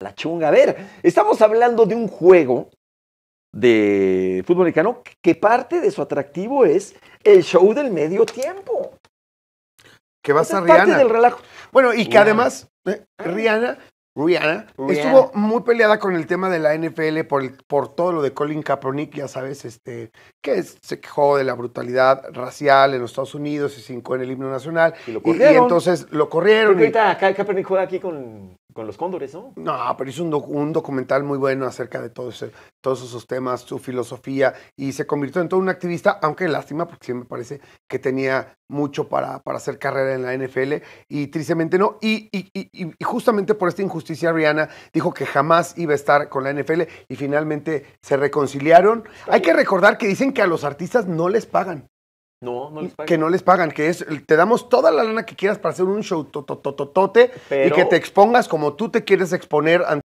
la chunga. A ver, estamos hablando de un juego de fútbol americano que parte de su atractivo es el show del medio tiempo. Que vas a Rihanna. relajo. Bueno, y que además eh, ah. Rihanna, Rihanna, estuvo muy peleada con el tema de la NFL por, por todo lo de Colin Kaepernick, ya sabes, este, que se quejó de la brutalidad racial en los Estados Unidos y se en el himno nacional. Y, lo entonces lo corrieron. ahorita Kaepernick juega aquí con con los cóndores, ¿no? No, pero hizo un, documental muy bueno acerca de todo todos esos temas, su filosofía, y se convirtió en todo un activista, aunque lástima, porque sí me parece que tenía mucho para, hacer carrera en la NFL, y tristemente no. Y, y, justamente por esta injusticia, Rihanna dijo que jamás iba a estar con la NFL, y finalmente se reconciliaron. Hay que recordar que dicen que a los artistas no les pagan. No, no les pagan. Que no les pagan, que es, te damos toda la lana que quieras para hacer un show totototote y que te expongas como tú te quieres exponer ante